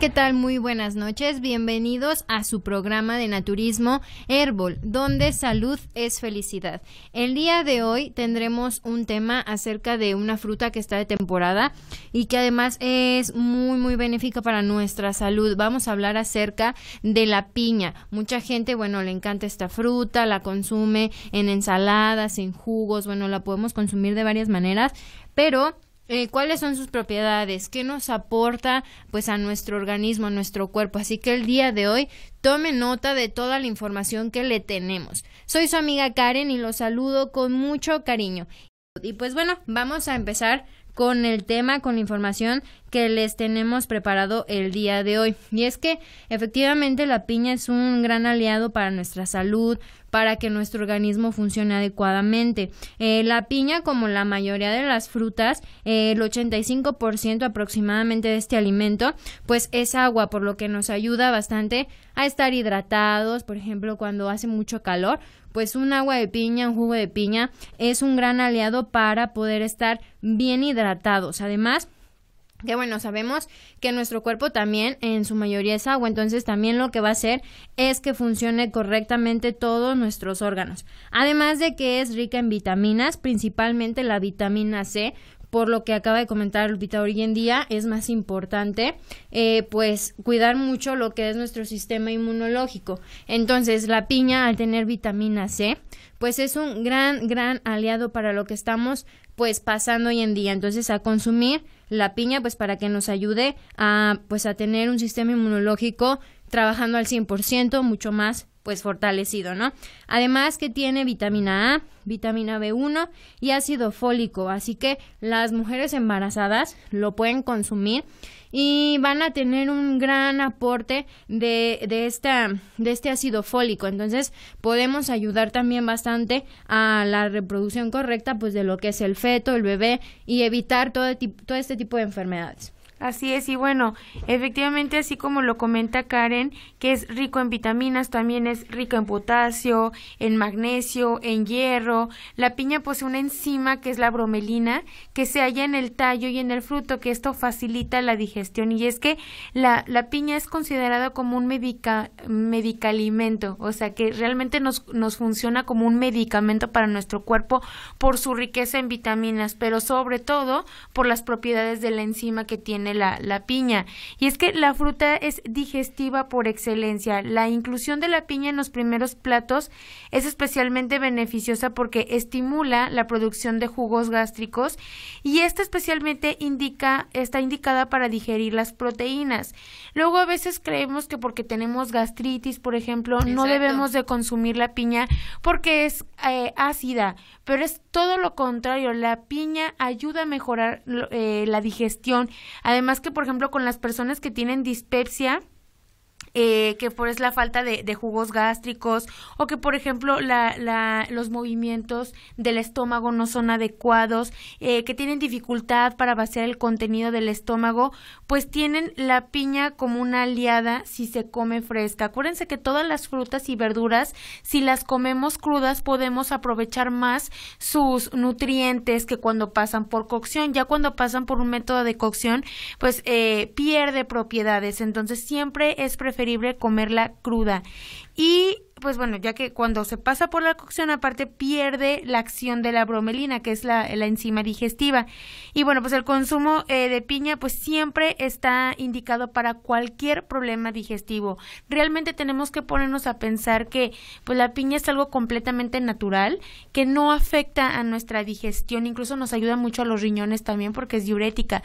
¿qué tal? Muy buenas noches. Bienvenidos a su programa de naturismo Herbol, donde salud es felicidad. El día de hoy tendremos un tema acerca de una fruta que está de temporada y que además es muy, muy benéfica para nuestra salud. Vamos a hablar acerca de la piña. Mucha gente, bueno, le encanta esta fruta, la consume en ensaladas, en jugos, bueno, la podemos consumir de varias maneras, pero eh, cuáles son sus propiedades, qué nos aporta pues a nuestro organismo, a nuestro cuerpo. Así que el día de hoy tome nota de toda la información que le tenemos. Soy su amiga Karen y lo saludo con mucho cariño. Y pues bueno, vamos a empezar con el tema, con la información que les tenemos preparado el día de hoy. Y es que efectivamente la piña es un gran aliado para nuestra salud, para que nuestro organismo funcione adecuadamente. Eh, la piña, como la mayoría de las frutas, eh, el 85% aproximadamente de este alimento, pues es agua, por lo que nos ayuda bastante a estar hidratados, por ejemplo, cuando hace mucho calor, pues un agua de piña, un jugo de piña es un gran aliado para poder estar bien hidratados. Además, que bueno, sabemos que nuestro cuerpo también en su mayoría es agua, entonces también lo que va a hacer es que funcione correctamente todos nuestros órganos. Además de que es rica en vitaminas, principalmente la vitamina C, por lo que acaba de comentar Lupita hoy en día, es más importante, eh, pues, cuidar mucho lo que es nuestro sistema inmunológico. Entonces, la piña, al tener vitamina C, pues es un gran, gran aliado para lo que estamos, pues, pasando hoy en día. Entonces, a consumir la piña, pues, para que nos ayude a, pues, a tener un sistema inmunológico trabajando al 100%, mucho más pues fortalecido, ¿no? Además que tiene vitamina A, vitamina B1 y ácido fólico, así que las mujeres embarazadas lo pueden consumir y van a tener un gran aporte de, de, esta, de este ácido fólico. Entonces podemos ayudar también bastante a la reproducción correcta pues de lo que es el feto, el bebé y evitar todo este tipo de enfermedades. Así es, y bueno, efectivamente, así como lo comenta Karen, que es rico en vitaminas, también es rico en potasio, en magnesio, en hierro. La piña posee una enzima que es la bromelina, que se halla en el tallo y en el fruto, que esto facilita la digestión. Y es que la, la piña es considerada como un medica, medicalimento, o sea que realmente nos, nos funciona como un medicamento para nuestro cuerpo por su riqueza en vitaminas, pero sobre todo por las propiedades de la enzima que tiene la, piña. Y es que la fruta es digestiva por excelencia. La inclusión de la piña en los primeros platos es especialmente beneficiosa porque estimula la producción de jugos gástricos y esta especialmente indica, está indicada para digerir las proteínas. Luego a veces creemos que porque tenemos gastritis, por ejemplo, no debemos de consumir la piña porque es eh, ácida, pero es todo lo contrario. La piña ayuda a mejorar eh, la digestión, a Además que, por ejemplo, con las personas que tienen dispepsia, eh, que por es la falta de, jugos gástricos o que por ejemplo la, la, los movimientos del estómago no son adecuados, eh, que tienen dificultad para vaciar el contenido del estómago, pues tienen la piña como una aliada si se come fresca. Acuérdense que todas las frutas y verduras, si las comemos crudas, podemos aprovechar más sus nutrientes que cuando pasan por cocción. Ya cuando pasan por un método de cocción, pues eh, pierde propiedades. Entonces siempre es preferible comerla cruda. Y pues bueno, ya que cuando se pasa por la cocción aparte pierde la acción de la bromelina, que es la, la enzima digestiva. Y bueno, pues el consumo eh, de piña pues siempre está indicado para cualquier problema digestivo. Realmente tenemos que ponernos a pensar que pues la piña es algo completamente natural, que no afecta a nuestra digestión, incluso nos ayuda mucho a los riñones también porque es diurética.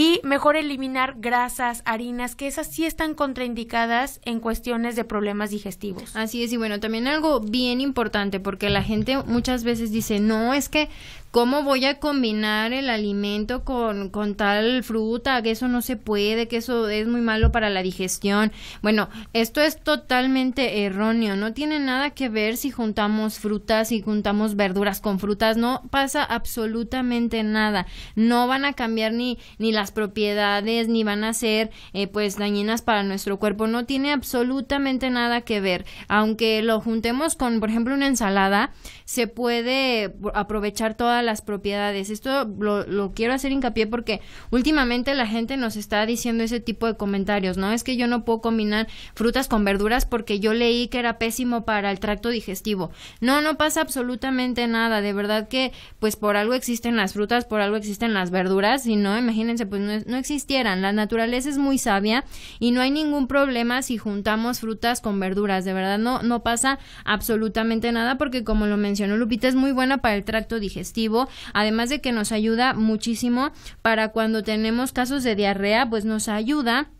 Y mejor eliminar grasas, harinas, que esas sí están contraindicadas en cuestiones de problemas digestivos. Así es, y bueno, también algo bien importante, porque la gente muchas veces dice, no, es que ¿Cómo voy a combinar el alimento con, con tal fruta? Que eso no se puede, que eso es muy malo para la digestión. Bueno, esto es totalmente erróneo. No tiene nada que ver si juntamos frutas, y juntamos verduras con frutas. No pasa absolutamente nada. No van a cambiar ni, ni las propiedades, ni van a ser eh, pues dañinas para nuestro cuerpo. No tiene absolutamente nada que ver. Aunque lo juntemos con, por ejemplo, una ensalada, se puede aprovechar toda las propiedades. Esto lo, quiero hacer hincapié porque últimamente la gente nos está diciendo ese tipo de comentarios, ¿no? Es que yo no puedo combinar frutas con verduras porque yo leí que era pésimo para el tracto digestivo. No, no pasa absolutamente nada. De verdad que, pues por algo existen las frutas, por algo existen las verduras. Si no, imagínense, pues no, no existieran. La naturaleza es muy sabia y no hay ningún problema si juntamos frutas con verduras. De verdad, no, no pasa absolutamente nada porque, como lo mencionó Lupita, es muy buena para el tracto digestivo además de que nos ayuda muchísimo para cuando tenemos casos de diarrea, pues nos ayuda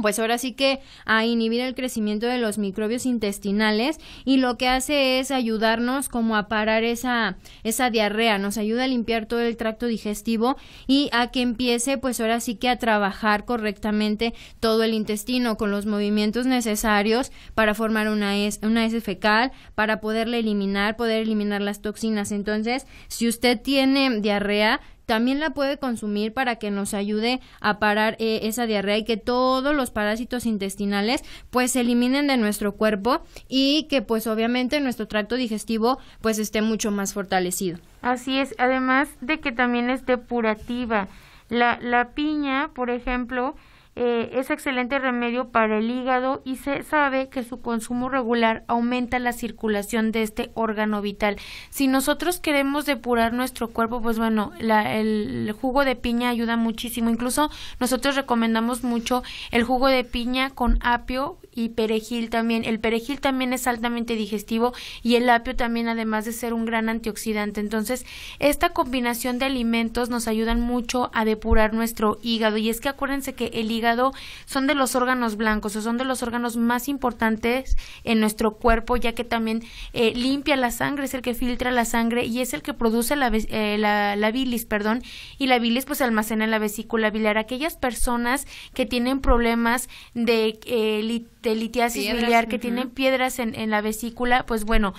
pues ahora sí que a inhibir el crecimiento de los microbios intestinales y lo que hace es ayudarnos como a parar esa, esa diarrea, nos ayuda a limpiar todo el tracto digestivo y a que empiece pues ahora sí que a trabajar correctamente todo el intestino con los movimientos necesarios para formar una una S fecal, para poderle eliminar, poder eliminar las toxinas. Entonces, si usted tiene diarrea, también la puede consumir para que nos ayude a parar eh, esa diarrea y que todos los parásitos intestinales pues se eliminen de nuestro cuerpo y que pues obviamente nuestro tracto digestivo pues esté mucho más fortalecido. Así es, además de que también es depurativa. La, la piña, por ejemplo, eh, es excelente remedio para el hígado y se sabe que su consumo regular aumenta la circulación de este órgano vital. Si nosotros queremos depurar nuestro cuerpo, pues bueno, el jugo de piña ayuda muchísimo. Incluso nosotros recomendamos mucho el jugo de piña con apio y perejil también. El perejil también es altamente digestivo y el apio también, además de ser un gran antioxidante. Entonces, esta combinación de alimentos nos ayudan mucho a depurar nuestro hígado. Y es que acuérdense que el hígado son de los órganos blancos, o son de los órganos más importantes en nuestro cuerpo, ya que también eh, limpia la sangre, es el que filtra la sangre y es el que produce la, eh, la, bilis, perdón. Y la bilis pues almacena en la vesícula biliar. Aquellas personas que tienen problemas de eh, de litiasis biliar, que tienen piedras en, en la vesícula, pues bueno,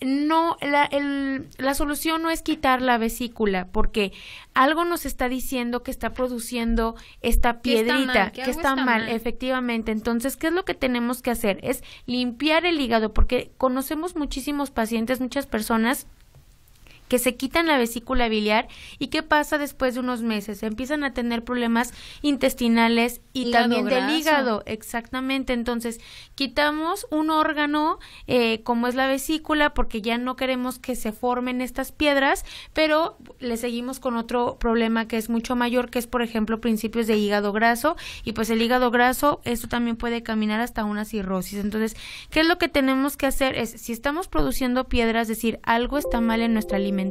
no, la, la, solución no es quitar la vesícula, porque algo nos está diciendo que está produciendo esta piedrita, que está mal, efectivamente. Entonces, ¿qué es lo que tenemos que hacer? Es limpiar el hígado, porque conocemos muchísimos pacientes, muchas personas que se quitan la vesícula biliar y qué pasa después de unos meses. Empiezan a tener problemas intestinales y también del hígado. Exactamente. Entonces, quitamos un órgano eh, como es la vesícula porque ya no queremos que se formen estas piedras, pero le seguimos con otro problema que es mucho mayor, que es, por ejemplo, principios de hígado graso. Y pues el hígado graso, esto también puede caminar hasta una cirrosis. Entonces, ¿qué es lo que tenemos que hacer? Es, si estamos produciendo piedras, es decir, algo está mal en nuestra alimentación,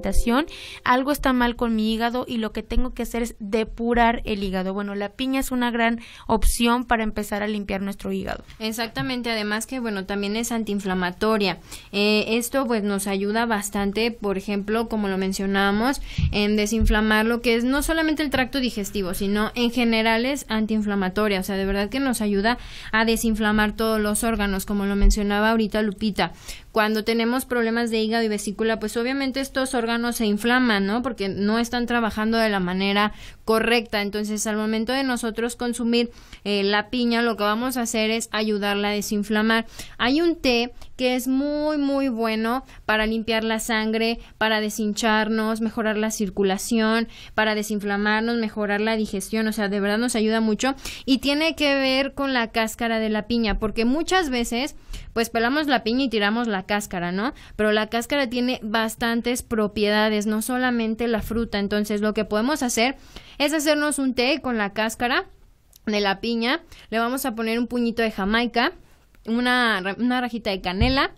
algo está mal con mi hígado y lo que tengo que hacer es depurar el hígado. Bueno, la piña es una gran opción para empezar a limpiar nuestro hígado. Exactamente, además que bueno, también es antiinflamatoria. Eh, esto pues nos ayuda bastante, por ejemplo, como lo mencionamos, en desinflamar lo que es no solamente el tracto digestivo, sino en general es antiinflamatoria, o sea, de verdad que nos ayuda a desinflamar todos los órganos, como lo mencionaba ahorita Lupita. Cuando tenemos problemas de hígado y vesícula, pues obviamente estos órganos se inflaman, ¿no? Porque no están trabajando de la manera correcta. Entonces, al momento de nosotros consumir eh, la piña, lo que vamos a hacer es ayudarla a desinflamar. Hay un té que es muy, muy bueno para limpiar la sangre, para deshincharnos, mejorar la circulación, para desinflamarnos, mejorar la digestión. O sea, de verdad nos ayuda mucho. Y tiene que ver con la cáscara de la piña, porque muchas veces, pues pelamos la piña y tiramos la cáscara, ¿no? Pero la cáscara tiene bastantes propiedades, no solamente la fruta. Entonces lo que podemos hacer es hacernos un té con la cáscara de la piña. Le vamos a poner un puñito de jamaica, una, una rajita de canela,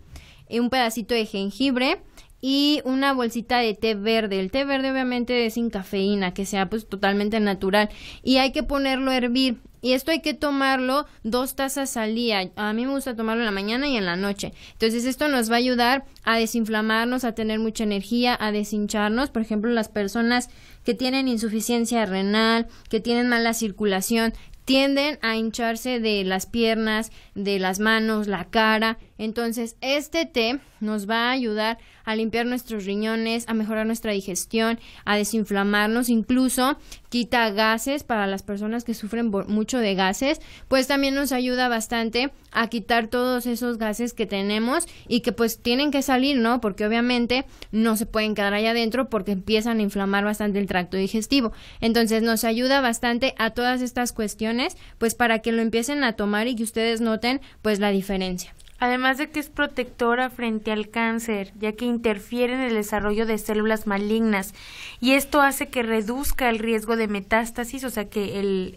y un pedacito de jengibre y una bolsita de té verde. El té verde obviamente es sin cafeína, que sea pues totalmente natural y hay que ponerlo a hervir. Y esto hay que tomarlo dos tazas al día. A mí me gusta tomarlo en la mañana y en la noche. Entonces esto nos va a ayudar a desinflamarnos, a tener mucha energía, a deshincharnos. Por ejemplo, las personas que tienen insuficiencia renal, que tienen mala circulación, tienden a hincharse de las piernas, de las manos, la cara entonces, este té nos va a ayudar a limpiar nuestros riñones, a mejorar nuestra digestión, a desinflamarnos, incluso quita gases para las personas que sufren mucho de gases, pues también nos ayuda bastante a quitar todos esos gases que tenemos y que pues tienen que salir, ¿no? Porque obviamente no se pueden quedar allá adentro porque empiezan a inflamar bastante el tracto digestivo. Entonces, nos ayuda bastante a todas estas cuestiones, pues para que lo empiecen a tomar y que ustedes noten pues la diferencia. Además de que es protectora frente al cáncer, ya que interfiere en el desarrollo de células malignas y esto hace que reduzca el riesgo de metástasis, o sea que el,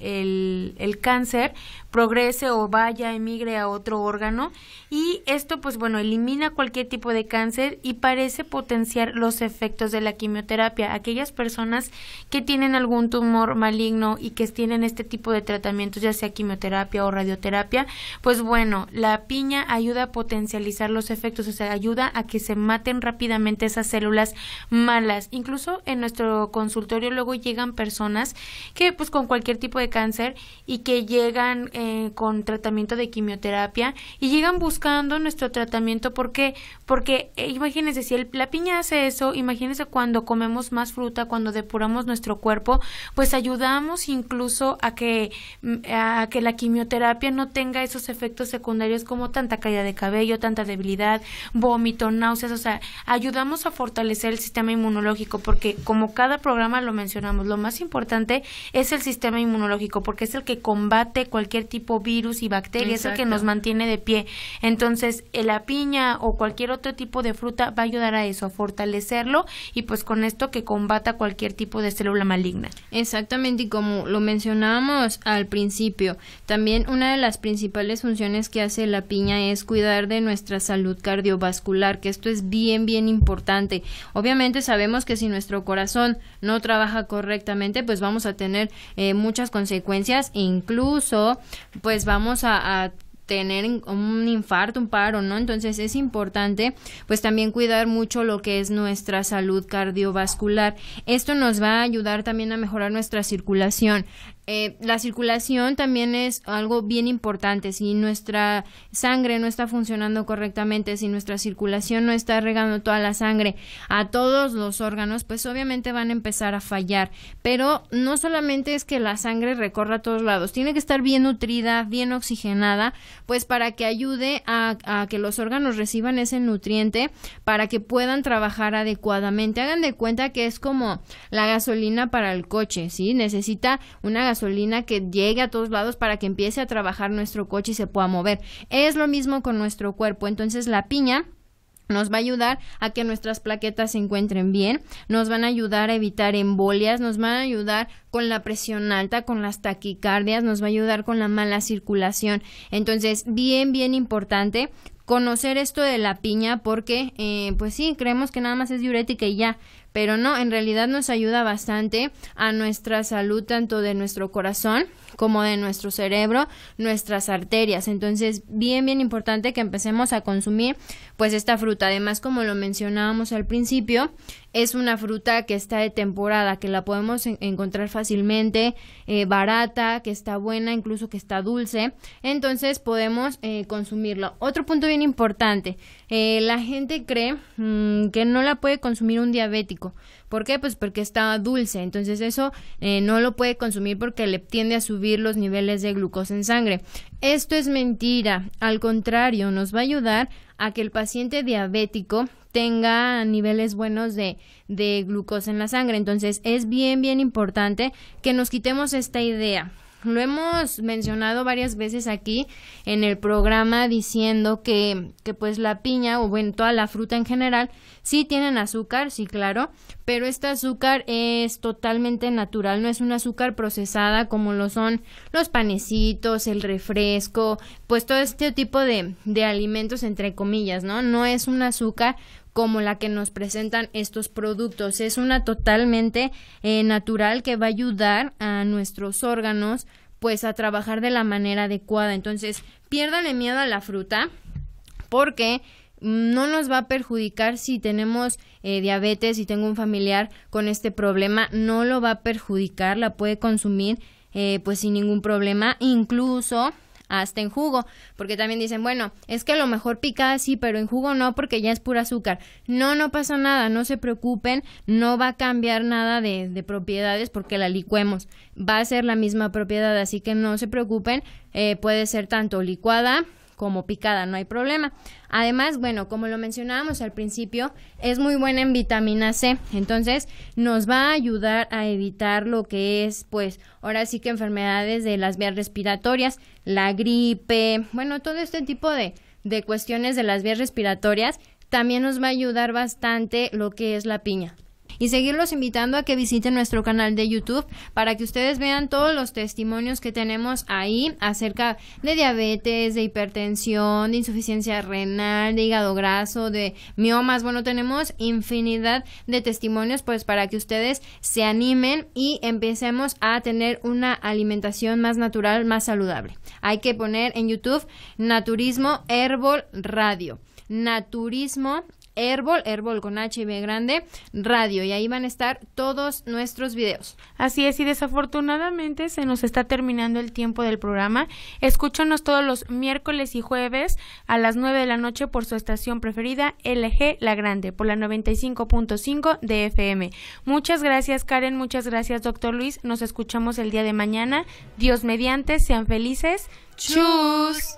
cáncer progrese o vaya, emigre a otro órgano y esto pues bueno, elimina cualquier tipo de cáncer y parece potenciar los efectos de la quimioterapia. Aquellas personas que tienen algún tumor maligno y que tienen este tipo de tratamientos, ya sea quimioterapia o radioterapia, pues bueno, la piña hay ayuda a potencializar los efectos, o sea, ayuda a que se maten rápidamente esas células malas. Incluso en nuestro consultorio luego llegan personas que pues con cualquier tipo de cáncer y que llegan eh, con tratamiento de quimioterapia y llegan buscando nuestro tratamiento. porque Porque eh, imagínense, si la piña hace eso, imagínense cuando comemos más fruta, cuando depuramos nuestro cuerpo, pues ayudamos incluso a que, mm, a que la quimioterapia no tenga esos efectos secundarios como tanta calidad de cabello, tanta debilidad, vómito, náuseas, o sea, ayudamos a fortalecer el sistema inmunológico porque como cada programa lo mencionamos, lo más importante es el sistema inmunológico porque es el que combate cualquier tipo de virus y bacteria, es el que nos mantiene de pie. Entonces, eh, la piña o cualquier otro tipo de fruta va a ayudar a eso, a fortalecerlo y pues con esto que combata cualquier tipo de célula maligna. Exactamente, y como lo mencionábamos al principio, también una de las principales funciones que hace la piña es cuidar de nuestra salud cardiovascular, que esto es bien, bien importante. Obviamente sabemos que si nuestro corazón no trabaja correctamente, pues vamos a tener eh, muchas consecuencias, incluso pues vamos a, a tener un infarto, un paro, ¿no? Entonces es importante pues también cuidar mucho lo que es nuestra salud cardiovascular. Esto nos va a ayudar también a mejorar nuestra circulación. Eh, la circulación también es algo bien importante. Si nuestra sangre no está funcionando correctamente, si nuestra circulación no está regando toda la sangre a todos los órganos, pues obviamente van a empezar a fallar. Pero no solamente es que la sangre recorra a todos lados, tiene que estar bien nutrida, bien oxigenada, pues para que ayude a, a que los órganos reciban ese nutriente para que puedan trabajar adecuadamente. Hagan de cuenta que es como la gasolina para el coche, ¿sí? Necesita una gasolina gasolina que llegue a todos lados para que empiece a trabajar nuestro coche y se pueda mover. Es lo mismo con nuestro cuerpo. Entonces la piña nos va a ayudar a que nuestras plaquetas se encuentren bien, nos van a ayudar a evitar embolias, nos van a ayudar con la presión alta, con las taquicardias, nos va a ayudar con la mala circulación. Entonces, bien, bien importante conocer esto de la piña porque, eh, pues sí, creemos que nada más es diurética y ya. Pero no, en realidad nos ayuda bastante a nuestra salud tanto de nuestro corazón como de nuestro cerebro, nuestras arterias. Entonces, bien, bien importante que empecemos a consumir pues esta fruta. Además, como lo mencionábamos al principio, es una fruta que está de temporada, que la podemos encontrar fácilmente, eh, barata, que está buena, incluso que está dulce. Entonces podemos eh, consumirlo. consumirla. Otro punto bien importante, eh, la gente cree mm, que no la puede consumir un diabético. ¿Por qué? Pues porque está dulce. Entonces eso no lo puede consumir porque le tiende a subir los niveles de glucosa en sangre. Esto es mentira. Al contrario, nos va a ayudar a que el paciente diabético tenga niveles buenos de, glucosa en la sangre. Entonces es bien, bien importante que nos quitemos esta idea lo hemos mencionado varias veces aquí en el programa diciendo que, que pues la piña o bueno, toda la fruta en general sí tienen azúcar, sí claro, pero este azúcar es totalmente natural, no es un azúcar procesada como lo son los panecitos, el refresco, pues todo este tipo de, de alimentos entre comillas, ¿no? No es un azúcar como la que nos presentan estos productos. Es una totalmente eh, natural que va a ayudar a nuestros órganos pues a trabajar de la manera adecuada. Entonces, piérdale miedo a la fruta porque no nos va a perjudicar si tenemos eh, diabetes, si tengo un familiar con este problema, no lo va a perjudicar, la puede consumir eh, pues sin ningún problema, incluso hasta en jugo, porque también dicen, bueno, es que a lo mejor picada sí, pero en jugo no, porque ya es pura azúcar. No, no pasa nada, no se preocupen, no va a cambiar nada de, propiedades porque la licuemos, va a ser la misma propiedad, así que no se preocupen, eh, puede ser tanto licuada como picada, no hay problema. Además, bueno, como lo mencionábamos al principio, es muy buena en vitamina C, entonces nos va a ayudar a evitar lo que es, pues, ahora sí que enfermedades de las vías respiratorias, la gripe, bueno, todo este tipo de, de cuestiones de las vías respiratorias, también nos va a ayudar bastante lo que es la piña y seguirlos invitando a que visiten nuestro canal de YouTube para que ustedes vean todos los testimonios que tenemos ahí acerca de diabetes, de hipertensión, de insuficiencia renal, de hígado graso, de miomas. Bueno, tenemos infinidad de testimonios pues para que ustedes se animen y empecemos a tener una alimentación más natural, más saludable. Hay que poner en YouTube Naturismo Herbol Radio. Naturismo Herbol, Herbol con H y B grande, radio. Y ahí van a estar todos nuestros videos. Así es, y desafortunadamente se nos está terminando el tiempo del programa. Escúchanos todos los miércoles y jueves a las 9 de la noche por su estación preferida, LG La Grande, por la 95.5 de FM. Muchas gracias, Karen. Muchas gracias, doctor Luis. Nos escuchamos el día de mañana. Dios mediante, sean felices. Chus.